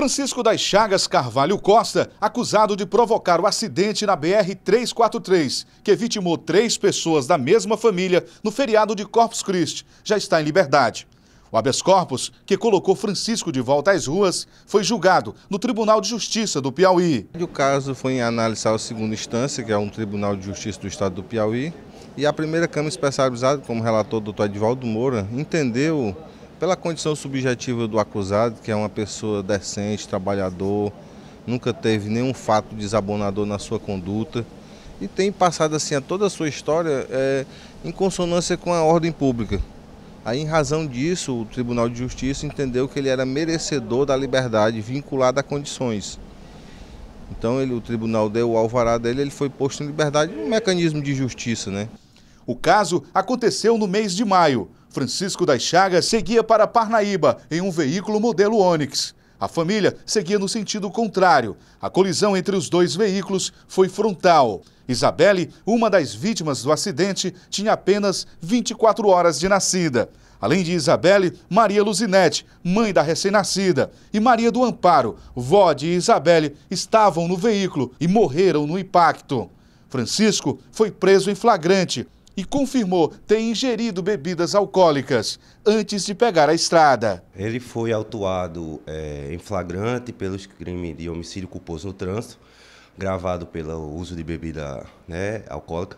Francisco das Chagas Carvalho Costa, acusado de provocar o acidente na BR-343, que vitimou três pessoas da mesma família no feriado de Corpus Christi, já está em liberdade. O habeas corpus, que colocou Francisco de volta às ruas, foi julgado no Tribunal de Justiça do Piauí. O caso foi em análise à segunda instância, que é um Tribunal de Justiça do Estado do Piauí, e a primeira Câmara Especializada, como relator o doutor Edvaldo Moura, entendeu pela condição subjetiva do acusado, que é uma pessoa decente, trabalhador, nunca teve nenhum fato desabonador na sua conduta e tem passado assim a toda a sua história é, em consonância com a ordem pública. Aí, em razão disso, o Tribunal de Justiça entendeu que ele era merecedor da liberdade vinculada a condições. Então, ele, o tribunal deu o alvará dele, ele foi posto em liberdade, um mecanismo de justiça, né? O caso aconteceu no mês de maio. Francisco das Chagas seguia para Parnaíba em um veículo modelo Onix. A família seguia no sentido contrário. A colisão entre os dois veículos foi frontal. Isabelle, uma das vítimas do acidente, tinha apenas 24 horas de nascida. Além de Isabelle, Maria Luzinete, mãe da recém-nascida, e Maria do Amparo, vó de Isabelle, estavam no veículo e morreram no impacto. Francisco foi preso em flagrante e confirmou ter ingerido bebidas alcoólicas antes de pegar a estrada. Ele foi autuado é, em flagrante pelos crimes de homicídio culposo no trânsito, gravado pelo uso de bebida né, alcoólica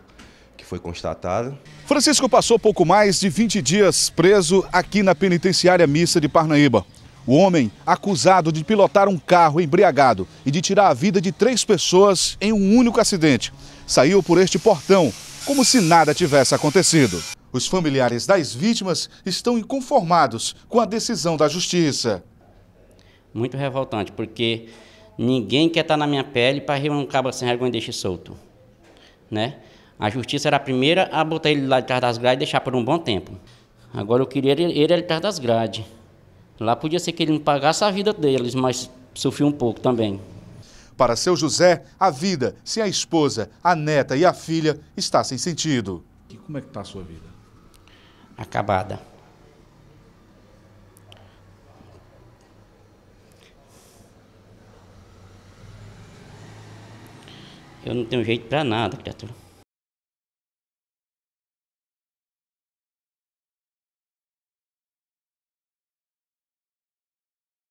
que foi constatado. Francisco passou pouco mais de 20 dias preso aqui na penitenciária mista de Parnaíba. O homem, acusado de pilotar um carro embriagado e de tirar a vida de três pessoas em um único acidente, saiu por este portão como se nada tivesse acontecido. Os familiares das vítimas estão inconformados com a decisão da justiça. Muito revoltante, porque ninguém quer estar na minha pele para rir um cabo sem vergonha e deixe solto. Né? A justiça era a primeira a botar ele lá de trás das grades e deixar por um bom tempo. Agora eu queria ele, ele atrás das grades. Lá podia ser que ele não pagasse a vida deles, mas sofri um pouco também. Para seu José, a vida sem a esposa, a neta e a filha está sem sentido. E como é que está a sua vida? Acabada. Eu não tenho jeito para nada, criatura.